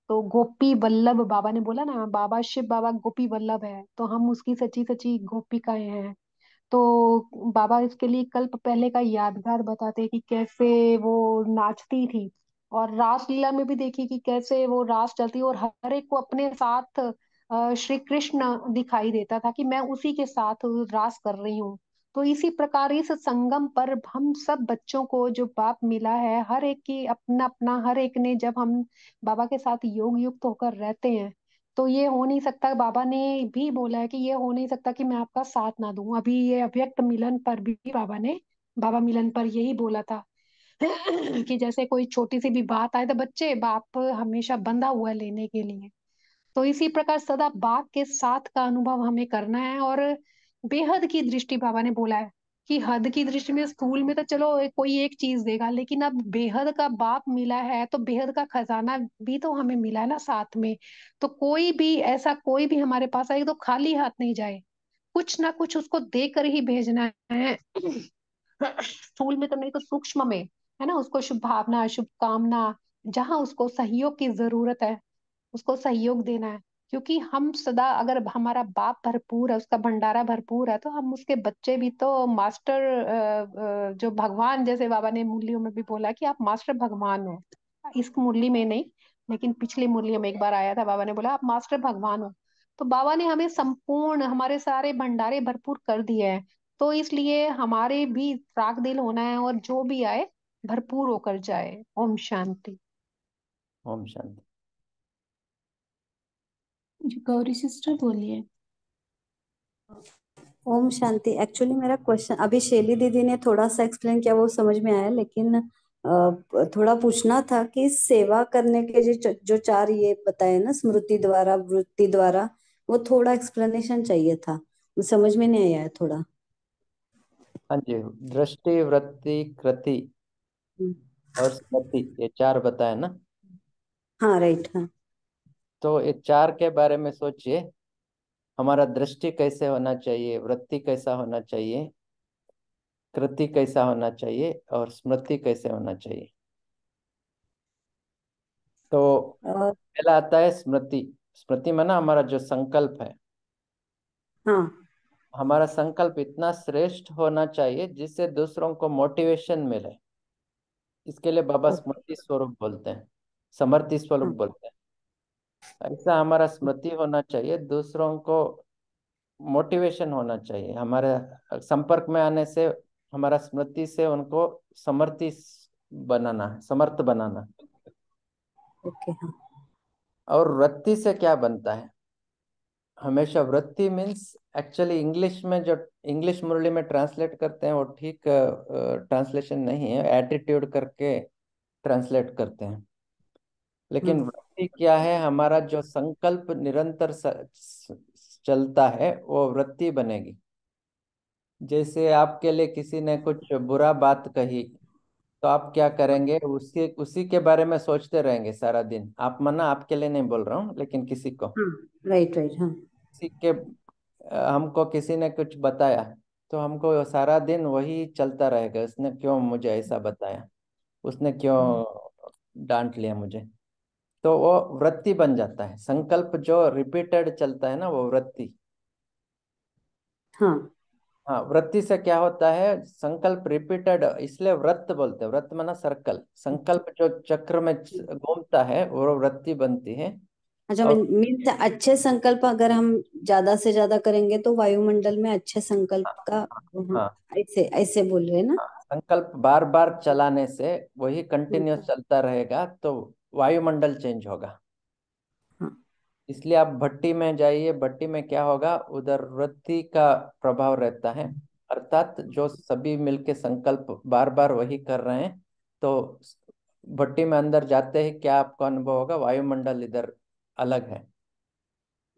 तो गोपी वल्लभ बाबा ने बोला ना बाबा शिव बाबा गोपी वल्लभ है तो हम उसकी सच्ची सच्ची गोपिकाएं हैं तो बाबा इसके लिए कल्प पहले का यादगार बताते कि कैसे वो नाचती थी और रासलीला में भी देखी कि कैसे वो रास चलती और हर एक को अपने साथ श्री कृष्ण दिखाई देता था कि मैं उसी के साथ रास कर रही हूँ तो इसी प्रकार इस संगम पर हम सब बच्चों को जो बाप मिला है हर एक की अपना अपना हर एक ने जब हम बाबा के साथ योग युक्त होकर रहते हैं तो ये हो नहीं सकता बाबा ने भी बोला है कि ये हो नहीं सकता कि मैं आपका साथ ना दूं अभी ये अव्यक्त मिलन पर भी बाबा ने बाबा मिलन पर यही बोला था कि जैसे कोई छोटी सी भी बात आए तो बच्चे बाप हमेशा बंधा हुआ लेने के लिए तो इसी प्रकार सदा बाप के साथ का अनुभव हमें करना है और बेहद की दृष्टि बाबा ने बोला है कि हद की दृष्टि में स्कूल में तो चलो कोई एक चीज देगा लेकिन अब बेहद का बाप मिला है तो बेहद का खजाना भी तो हमें मिला है ना साथ में तो कोई भी ऐसा कोई भी हमारे पास आए तो खाली हाथ नहीं जाए कुछ ना कुछ उसको देकर ही भेजना है स्थूल में तो नहीं तो सूक्ष्म में है ना उसको शुभ भावना शुभ कामना जहां उसको सहयोग की जरूरत है उसको सहयोग देना है क्योंकि हम सदा अगर हमारा बाप भरपूर है उसका भंडारा भरपूर है तो हम उसके बच्चे भी तो मास्टर जो भगवान जैसे बाबा ने मुरलियों में भी बोला कि आप मास्टर भगवान हो इस मुरली में नहीं लेकिन पिछली मुरली में एक बार आया था बाबा ने बोला आप मास्टर भगवान हो तो बाबा ने हमें संपूर्ण हमारे सारे भंडारे भरपूर कर दिए हैं तो इसलिए हमारे भी राग दिल होना है और जो भी आए भरपूर होकर जाए ओम शांति ओम शांति गौरी सिस्टर बोलिए ओम शांति एक्चुअली मेरा क्वेश्चन अभी शैली दीदी ने थोड़ा सा एक्सप्लेन किया वो समझ में आया लेकिन थोड़ा पूछना था कि सेवा करने के जो जो चार ये बताए ना स्मृति द्वारा वृत्ति द्वारा वो थोड़ा एक्सप्लेनेशन चाहिए था समझ में नहीं आया थोड़ा हाँ जी दृष्टि वृत्ति कृति हम्म। और स्मृति ये चार बताए ना हाँ राइट हाँ तो ये चार के बारे में सोचिए हमारा दृष्टि कैसे होना चाहिए वृत्ति कैसा होना चाहिए कृति कैसा होना चाहिए और स्मृति कैसे होना चाहिए तो पहला आता है स्मृति स्मृति में ना हमारा जो संकल्प है हाँ। हमारा संकल्प इतना श्रेष्ठ होना चाहिए जिससे दूसरों को मोटिवेशन मिले इसके लिए बाबा स्मृति स्वरूप बोलते हैं समर्थि स्वरूप हाँ। बोलते हैं ऐसा हमारा स्मृति होना चाहिए दूसरों को मोटिवेशन होना चाहिए हमारे संपर्क में आने से हमारा स्मृति से उनको समर्थ बनाना है समर्थ बनाना ओके okay. हाँ। और वृत्ति से क्या बनता है हमेशा वृत्ति मीन्स एक्चुअली इंग्लिश में जो इंग्लिश मुरली में ट्रांसलेट करते हैं वो ठीक ट्रांसलेशन नहीं है एटीट्यूड करके ट्रांसलेट करते हैं लेकिन hmm. वृत्ति क्या है हमारा जो संकल्प निरंतर चलता है वो वृत्ति बनेगी जैसे आपके लिए किसी ने कुछ बुरा बात कही तो आप क्या करेंगे उसके उसी के बारे में सोचते रहेंगे सारा दिन आप मना आपके लिए नहीं बोल रहा हूँ लेकिन किसी को राइट हाँ, राइट हाँ किसी के हमको किसी ने कुछ बताया तो हमको सारा दिन वही चलता रहेगा उसने क्यों मुझे ऐसा बताया उसने क्यों हाँ। डांट लिया मुझे तो वो वृत्ति बन जाता है संकल्प जो रिपीटेड चलता है ना वो वृत्ति हाँ हाँ वृत्ति से क्या होता है संकल्प रिपीटेड इसलिए व्रत बोलते हैं व्रत माना सर्कल संकल्प जो चक्र में घूमता है वो वृत्ति बनती है अच्छा अच्छे संकल्प अगर हम ज्यादा से ज्यादा करेंगे तो वायुमंडल में अच्छे संकल्प हाँ, का हाँ, हाँ, हाँ, ऐसे ऐसे बोल रहे ना संकल्प बार बार चलाने से वही कंटिन्यूस चलता रहेगा तो वायुमंडल चेंज होगा हाँ। इसलिए आप भट्टी में जाइए भट्टी में क्या होगा उधर वृत्ति का प्रभाव रहता है अर्थात जो सभी मिलके संकल्प बार बार वही कर रहे हैं तो भट्टी में अंदर जाते ही क्या आपको अनुभव होगा वायुमंडल इधर अलग है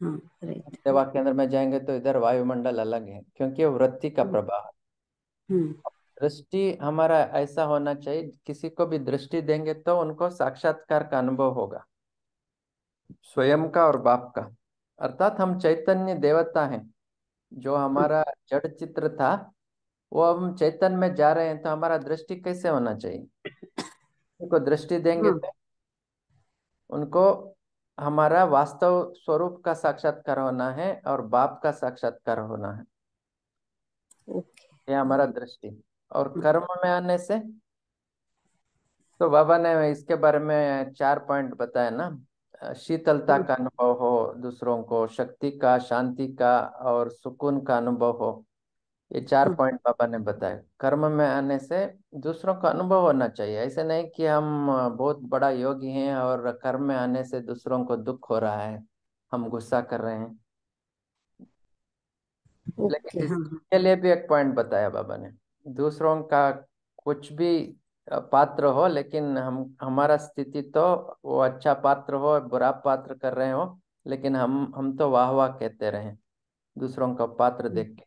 सेवा हाँ, केंद्र में जाएंगे तो इधर वायुमंडल अलग है क्योंकि वृत्ति का हाँ। प्रभाव दृष्टि हमारा ऐसा होना चाहिए किसी को भी दृष्टि देंगे तो उनको साक्षात्कार का अनुभव होगा स्वयं का और बाप का अर्थात हम चैतन्य देवता हैं जो हमारा जड़ चित्र था वो हम चैतन्य में जा रहे हैं तो हमारा दृष्टि कैसे होना चाहिए उनको दृष्टि देंगे हाँ। तो उनको हमारा वास्तव स्वरूप का साक्षात्कार होना है और बाप का साक्षात्कार होना है ये हमारा दृष्टि और कर्म में आने से तो बाबा ने इसके बारे में चार पॉइंट बताया ना शीतलता का हम्म। अनुभव हो दूसरों को शक्ति का शांति का और सुकून का अनुभव हो ये चार हम्म। पॉइंट बाबा ने बताया कर्म में आने से दूसरों का अनुभव होना चाहिए ऐसे नहीं कि हम बहुत बड़ा योगी हैं और कर्म में आने से दूसरों को दुख हो रहा है हम गुस्सा कर रहे हैं लेकिन इसके लिए भी एक पॉइंट बताया बाबा ने दूसरों का कुछ भी पात्र हो लेकिन हम हमारा स्थिति तो वो अच्छा पात्र हो बुरा पात्र कर रहे हो लेकिन हम हम तो वाह वाह कहते रहे दूसरों का पात्र हम्म। देख के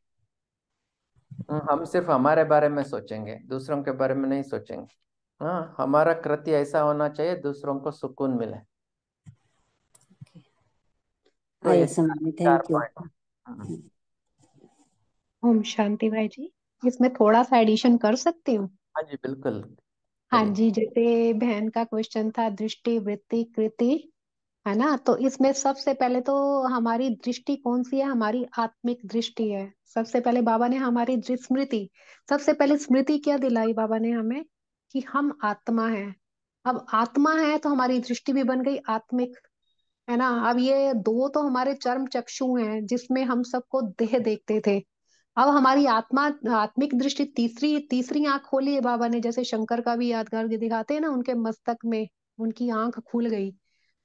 हाँ, हम सिर्फ हमारे बारे में सोचेंगे दूसरों के बारे में नहीं सोचेंगे हाँ हमारा कृति ऐसा होना चाहिए दूसरों को सुकून मिले तो ओम शांति भाई जी इसमें थोड़ा सा एडिशन कर सकती हूँ हाँ जी बिल्कुल हाँ जी जैसे बहन का क्वेश्चन था दृष्टि वृत्ति कृति है ना तो इसमें सबसे पहले तो हमारी दृष्टि कौन सी है हमारी आत्मिक दृष्टि है सबसे पहले बाबा ने हमारी स्मृति सबसे पहले स्मृति क्या दिलाई बाबा ने हमें कि हम आत्मा हैं अब आत्मा है तो हमारी दृष्टि भी बन गई आत्मिक है ना अब ये दो तो हमारे चर्म चक्षु हैं जिसमें हम सबको देह देखते थे अब हमारी आत्मा आत्मिक दृष्टि तीसरी तीसरी आंख खोली है बाबा ने जैसे शंकर का भी यादगार दिखाते हैं ना उनके मस्तक में उनकी आंख खुल गई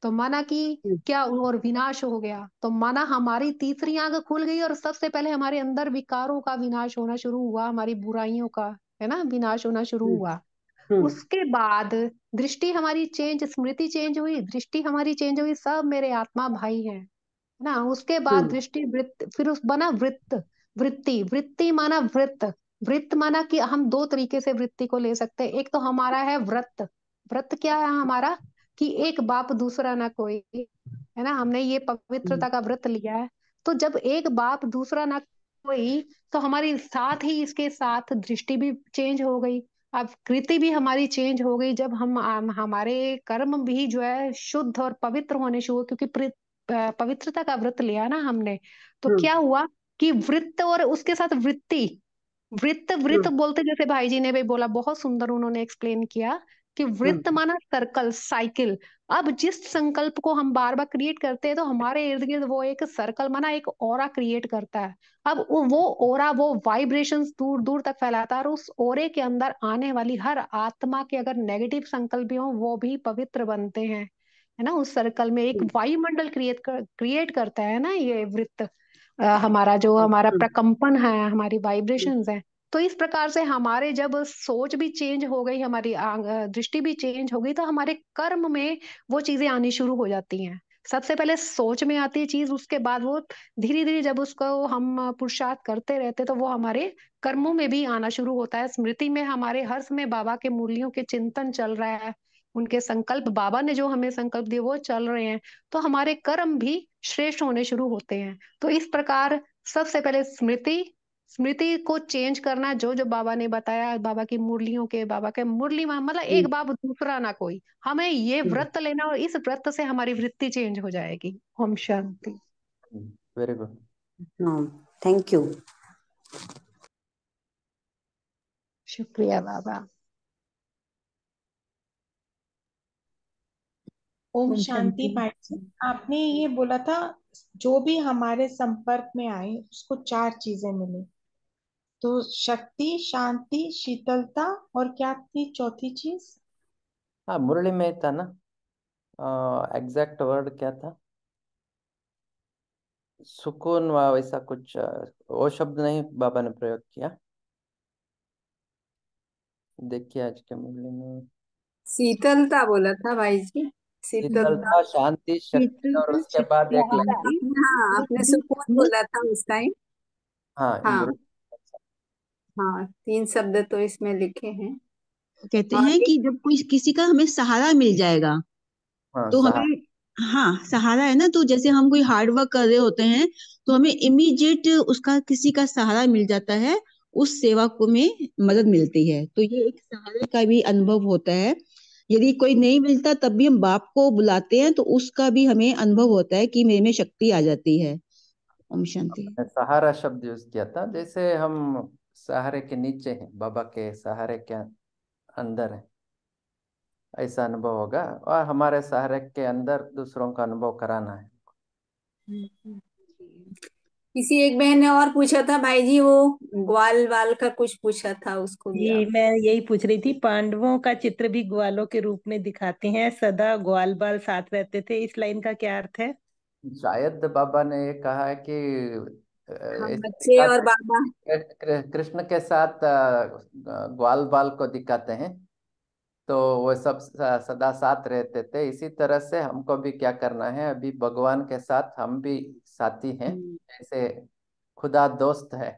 तो माना कि क्या और विनाश हो गया तो माना हमारी तीसरी आंख खुल गई और सबसे पहले हमारे अंदर विकारों का विनाश होना शुरू हुआ हमारी बुराइयों का है ना विनाश होना शुरू हुआ हम्म। उसके बाद दृष्टि हमारी चेंज स्मृति चेंज हुई दृष्टि हमारी चेंज हुई सब मेरे आत्मा भाई है ना उसके बाद हम्म। दृष्टि वृत्त फिर उस बना वृत्त वृत्ति वृत्ति माना वृत्त वृत्त माना कि हम दो तरीके से वृत्ति को ले सकते हैं एक तो हमारा है व्रत व्रत क्या है हमारा कि एक बाप दूसरा ना कोई है ना हमने ये पवित्रता हम्म। का व्रत लिया है तो जब एक बाप दूसरा ना कोई तो हमारी साथ ही इसके साथ दृष्टि भी चेंज हो गई अब कृति भी हमारी चेंज हो गई जब हम, हम हमारे कर्म भी जो है शुद्ध और पवित्र होने शुरू क्योंकि पवित्रता का व्रत लिया ना हमने तो हम्म। क्या हुआ कि वृत्त और उसके साथ वृत्ति वृत्त वृत्त बोलते जैसे भाई जी ने भी बोला बहुत सुंदर उन्होंने एक्सप्लेन किया कि वृत्त hmm. माना सर्कल साइकिल अब जिस संकल्प को हम बार बार क्रिएट करते हैं तो हमारे इर्द गिर्द वो एक सर्कल माना एक ओरा क्रिएट करता है अब वो ओरा वो वाइब्रेशन दूर दूर तक फैलाता है और उस ओरे के अंदर आने वाली हर आत्मा के अगर नेगेटिव संकल्प भी हो वो भी पवित्र बनते हैं है ना उस सर्कल में एक hmm. वायुमंडल क्रिएट कर, क्रिएट करता है ना ये वृत्त हमारा जो हमारा अच्छा। प्रकम्पन है हमारी वाइब्रेशंस है तो इस प्रकार से हमारे जब सोच भी चेंज हो गई हमारी दृष्टि भी चेंज हो गई तो हमारे कर्म में वो चीजें आनी शुरू हो जाती हैं सबसे पहले सोच में आती है चीज उसके बाद वो धीरे धीरे जब उसको हम पुरुषार्थ करते रहते तो वो हमारे कर्मों में भी आना शुरू होता है स्मृति में हमारे हर समय बाबा के मूल्यों के चिंतन चल रहा है उनके संकल्प बाबा ने जो हमें संकल्प दिए वो चल रहे हैं तो हमारे कर्म भी श्रेष्ठ होने शुरू होते हैं तो इस प्रकार सबसे पहले स्मृति स्मृति को चेंज करना जो जो बाबा ने बताया बाबा की मुरलियों के बाबा के मुरली मतलब एक हम्म। बाप दूसरा ना कोई हमें ये हम्म। व्रत लेना और इस व्रत से हमारी वृत्ति चेंज हो जाएगी ओम शांति वेरी गुड थैंक यू शुक्रिया बाबा ओम शांति जी आपने ये बोला था जो भी हमारे संपर्क में आए उसको चार चीजें मिली तो शक्ति शांति शीतलता और क्या थी चौथी चीज हाँ मुरली में था ना एग्जैक्ट वर्ड क्या था सुकून वैसा कुछ वो शब्द नहीं बाबा ने प्रयोग किया देखिए आज के मुरली में शीतलता बोला था भाई जी शीतलता शांति शक्ति और उसके बाद एक हाँ आपने हम्म। सुकून बोला था उस टाइम हाँ हाँ।, हाँ तीन शब्द तो इसमें लिखे हैं कहते हैं कि जब कोई किसी का हमें सहारा मिल जाएगा हाँ, तो हमें हाँ सहारा है ना तो जैसे हम कोई हार्ड वर्क कर रहे होते हैं तो हमें इमीडिएट उसका किसी का सहारा मिल जाता है उस सेवा को में मदद मिलती है तो ये एक सहारे का भी अनुभव होता है यदि कोई नहीं मिलता तब भी हम बाप को बुलाते हैं तो उसका भी हमें अनुभव होता है कि मेरे में शक्ति आ जाती है ओम शांति सहारा शब्द यूज किया था जैसे हम सहारे के नीचे हैं बाबा के सहारे के अंदर है ऐसा अनुभव होगा और हमारे सहारे के अंदर दूसरों का अनुभव कराना है हम्म, हम्म। किसी एक बहन ने और पूछा था भाई जी वो हम्म। ग्वाल वाल का कुछ पूछा था उसको भी जी मैं यही पूछ रही थी पांडवों का चित्र भी ग्वालों के रूप में दिखाते हैं सदा ग्वाल बाल साथ रहते थे इस लाइन का क्या अर्थ है शायद बाबा ने कहा है कि बच्चे और बाबा कृष्ण के साथ ग्वाल बाल को दिखाते हैं तो वो सब सदा साथ रहते थे इसी तरह से हमको भी क्या करना है अभी भगवान के साथ हम भी साथी हैं जैसे हम्म। खुदा दोस्त है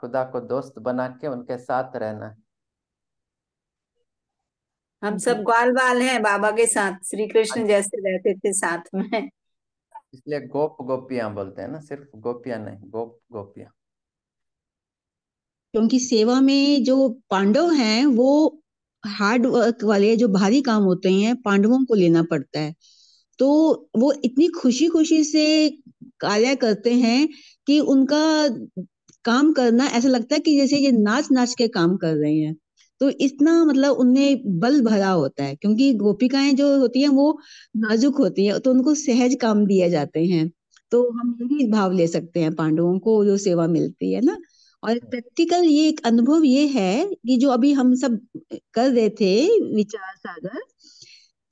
खुदा को दोस्त बना के उनके साथ रहना है हम सब ग्वाल बाल हैं बाबा के साथ श्री कृष्ण हाँ जैसे रहते थे साथ में इसलिए गोप गोपियां बोलते हैं ना सिर्फ गोपियां नहीं गोप गोपियां क्योंकि सेवा में जो पांडव हैं वो हार्ड वर्क वाले जो भारी काम होते हैं पांडवों को लेना पड़ता है तो वो इतनी खुशी खुशी से कार्य करते हैं कि उनका काम करना ऐसा लगता है कि जैसे ये नाच नाच के काम कर रहे हैं तो इतना मतलब उनमें बल भरा होता है क्योंकि गोपिकाएं जो होती हैं वो नाजुक होती है तो उनको सहज काम दिए जाते हैं तो हम यही भाव ले सकते हैं पांडवों को जो सेवा मिलती है ना और प्रैक्टिकल ये एक अनुभव ये है कि जो अभी हम सब कर रहे थे विचार सागर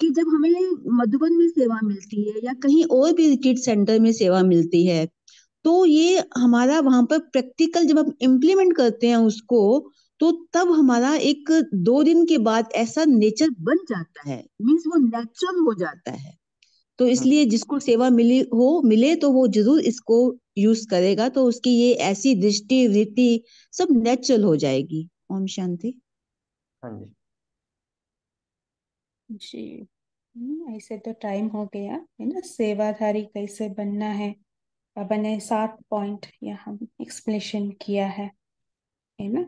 कि जब हमें मधुबन में सेवा मिलती है या कहीं और भी रिटीट सेंटर में सेवा मिलती है तो ये हमारा वहां पर प्रैक्टिकल जब हम इम्प्लीमेंट करते हैं उसको तो तब हमारा एक दो दिन के बाद ऐसा नेचर बन जाता है मीन्स वो नेचुरल हो जाता है तो हाँ। इसलिए जिसको सेवा मिली हो मिले तो वो जरूर इसको यूज करेगा तो उसकी ये ऐसी दृष्टि वृत्ति सब नेचुरल हो जाएगी ओम शांति हाँ जी जी हम्म, ऐसे तो टाइम हो गया है ना सेवाधारी कैसे बनना है बाबा ने सात पॉइंट यहाँ एक्सप्लेनेशन किया है है ना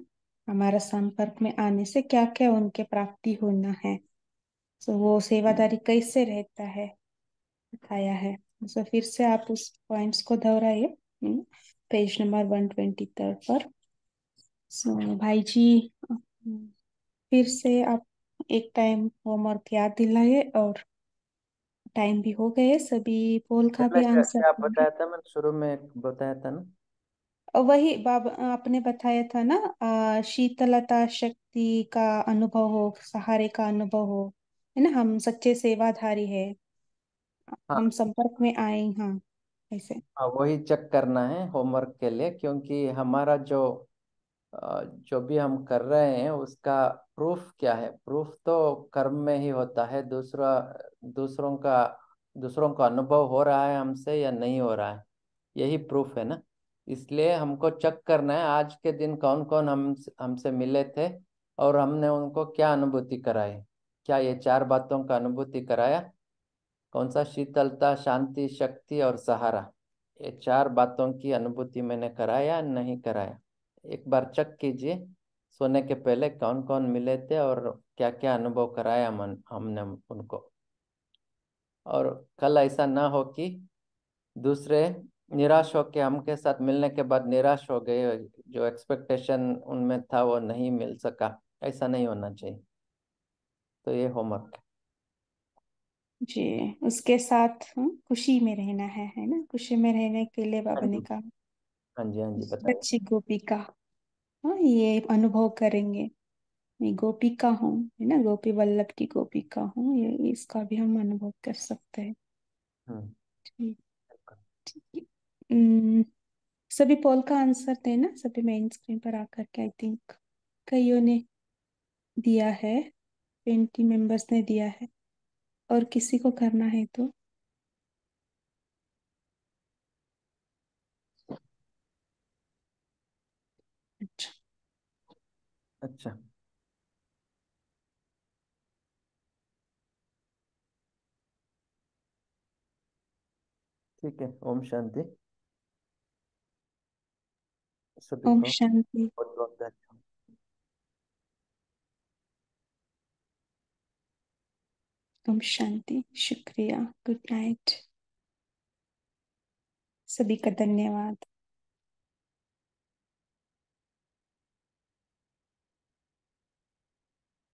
हमारा संपर्क में आने से क्या क्या उनके प्राप्ति होना है सो तो वो सेवाधारी कैसे रहता है बताया है सो तो फिर से आप उस पॉइंट्स को दोहराइए page number one twenty third पर सो भाई जी फिर से आप एक टाइम होमवर्क याद दिलाए और टाइम भी हो गए सभी पोल का तो भी आंसर क्या बताया था मैंने शुरू में बताया था ना वही बाबा आपने बताया था ना आ, शीतलता शक्ति का अनुभव हो सहारे का अनुभव हो है ना हम सच्चे सेवाधारी है हाँ हम संपर्क में आए हाँ ऐसे हाँ वही चेक करना है होमवर्क के लिए क्योंकि हमारा जो जो भी हम कर रहे हैं उसका प्रूफ क्या है प्रूफ तो कर्म में ही होता है दूसरा दूसरों का दूसरों का अनुभव हो रहा है हमसे या नहीं हो रहा है यही प्रूफ है ना इसलिए हमको चेक करना है आज के दिन कौन कौन हम हमसे मिले थे और हमने उनको क्या अनुभूति कराई क्या ये चार बातों का अनुभूति कराया कौन सा शीतलता शांति शक्ति और सहारा ये चार बातों की अनुभूति मैंने कराया नहीं कराया एक बार चेक कीजिए सोने के पहले कौन कौन मिले थे और क्या क्या अनुभव कराया मन हमने उनको और कल ऐसा ना हो कि दूसरे निराश हो के हमके साथ मिलने के बाद निराश हो गए जो एक्सपेक्टेशन उनमें था वो नहीं मिल सका ऐसा नहीं होना चाहिए तो ये होमवर्क जी उसके साथ हाँ, खुशी में रहना है है ना खुशी में रहने के लिए बाबा हाँ ने कहा हाँ जी हाँ जी बताइए बच्ची का हाँ ये अनुभव करेंगे मैं गोपिका हूँ है ना गोपी वल्लभ की गोपिका हूँ ये इसका भी हम अनुभव कर सकते हैं हम्म। ठीक है। सभी पोल का आंसर देना सभी मेन स्क्रीन पर आकर के आई थिंक कईयों ने दिया है ट्वेंटी मेंबर्स ने दिया है और किसी को करना है तो अच्छा ठीक है ओम शांति सभी ओम को शांति बहुत धन्यवाद ओम शांति शुक्रिया गुड नाइट सभी का धन्यवाद